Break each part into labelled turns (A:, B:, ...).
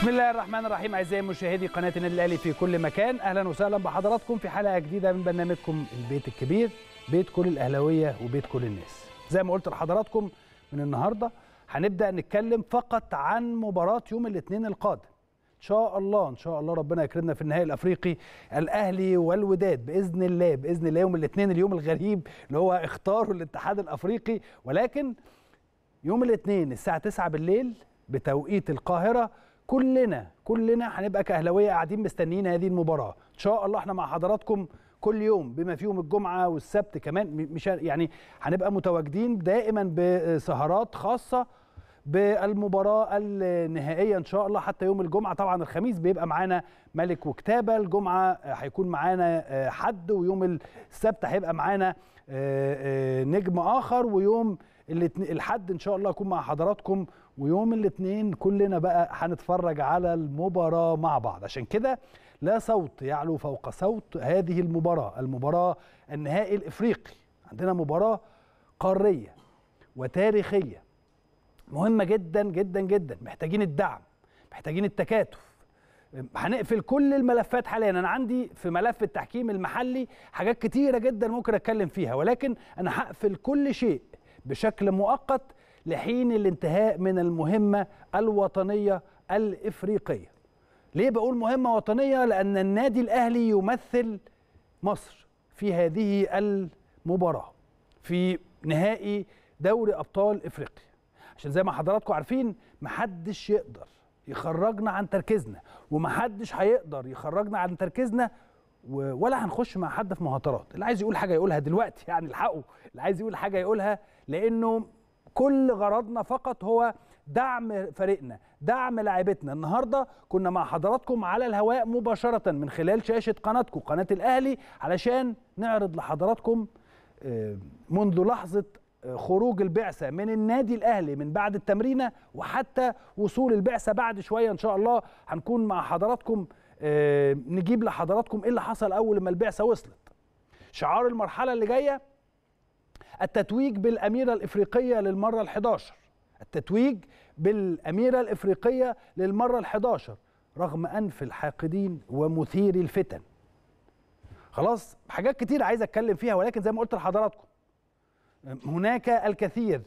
A: بسم الله الرحمن الرحيم اعزائي مشاهدي قناه النادي الاهلي في كل مكان اهلا وسهلا بحضراتكم في حلقه جديده من برنامجكم البيت الكبير بيت كل الاهلاويه وبيت كل الناس زي ما قلت لحضراتكم من النهارده هنبدا نتكلم فقط عن مباراه يوم الاثنين القادم ان شاء الله ان شاء الله ربنا يكرمنا في النهائي الافريقي الاهلي والوداد باذن الله باذن الله يوم الاثنين اليوم الغريب اللي هو اختاره الاتحاد الافريقي ولكن يوم الاثنين الساعه 9 بالليل بتوقيت القاهره كلنا كلنا هنبقى كاهلاويه قاعدين مستنيين هذه المباراه ان شاء الله احنا مع حضراتكم كل يوم بما فيهم الجمعه والسبت كمان مش يعني هنبقى متواجدين دائما بسهرات خاصه بالمباراة النهائية إن شاء الله حتى يوم الجمعة طبعا الخميس بيبقى معانا ملك وكتابة الجمعة هيكون معانا آه، حد ويوم السبت هيبقى معانا آه، آه، نجم آخر ويوم الحد إن شاء الله أكون مع حضراتكم ويوم الاثنين كلنا بقى هنتفرج على المباراة مع بعض عشان كده لا صوت يعلو فوق صوت هذه المباراة المباراة النهائي الإفريقي عندنا مباراة قارية وتاريخية مهمة جدا جدا جدا محتاجين الدعم محتاجين التكاتف هنقفل كل الملفات حاليا انا عندي في ملف التحكيم المحلي حاجات كتيره جدا ممكن اتكلم فيها ولكن انا هقفل كل شيء بشكل مؤقت لحين الانتهاء من المهمة الوطنية الإفريقية ليه بقول مهمة وطنية؟ لأن النادي الأهلي يمثل مصر في هذه المباراة في نهائي دوري أبطال إفريقيا عشان زي ما حضراتكم عارفين محدش يقدر يخرجنا عن تركيزنا ومحدش هيقدر يخرجنا عن تركيزنا ولا هنخش مع حد في مهاترات اللي عايز يقول حاجه يقولها دلوقتي يعني الحقه اللي عايز يقول حاجه يقولها لانه كل غرضنا فقط هو دعم فريقنا دعم لاعبتنا النهارده كنا مع حضراتكم على الهواء مباشره من خلال شاشه قناتكم قناه الاهلي علشان نعرض لحضراتكم آه، منذ لحظه آه، خروج البعثه من النادي الاهلي من بعد التمرينه وحتى وصول البعثه بعد شويه ان شاء الله هنكون مع حضراتكم آه، نجيب لحضراتكم ايه اللي حصل اول ما البعثه وصلت شعار المرحله اللي جايه التتويج بالأميرة الإفريقية للمرة الحداشر التتويج بالأميرة الإفريقية للمرة الحداشر رغم أنف الحاقدين ومثير الفتن خلاص حاجات كتير عايز أتكلم فيها ولكن زي ما قلت لحضراتكم هناك الكثير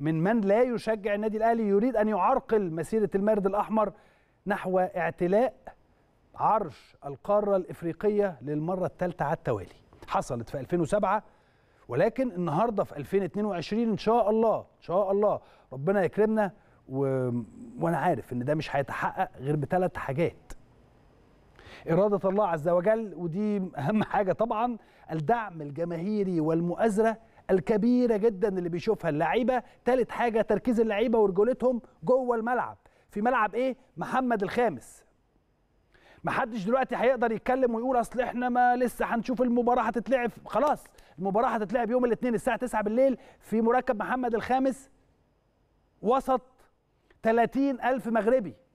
A: من من لا يشجع النادي الأهلي يريد أن يعرقل مسيرة المارد الأحمر نحو اعتلاء عرش القارة الإفريقية للمرة الثالثة على التوالي حصلت في 2007 ولكن النهارده في 2022 ان شاء الله ان شاء الله ربنا يكرمنا و... وانا عارف ان ده مش هيتحقق غير بثلاث حاجات إرادة الله عز وجل ودي أهم حاجة طبعا الدعم الجماهيري والمؤازرة الكبيرة جدا اللي بيشوفها اللعيبة ثالث حاجة تركيز اللعيبة ورجولتهم جوه الملعب في ملعب إيه؟ محمد الخامس محدش دلوقتي هيقدر يتكلم ويقول اصل احنا ما لسه هنشوف المباراه هتتلعب خلاص المباراه هتتلعب يوم الاثنين الساعه 9 بالليل في مركب محمد الخامس وسط 30 ألف مغربي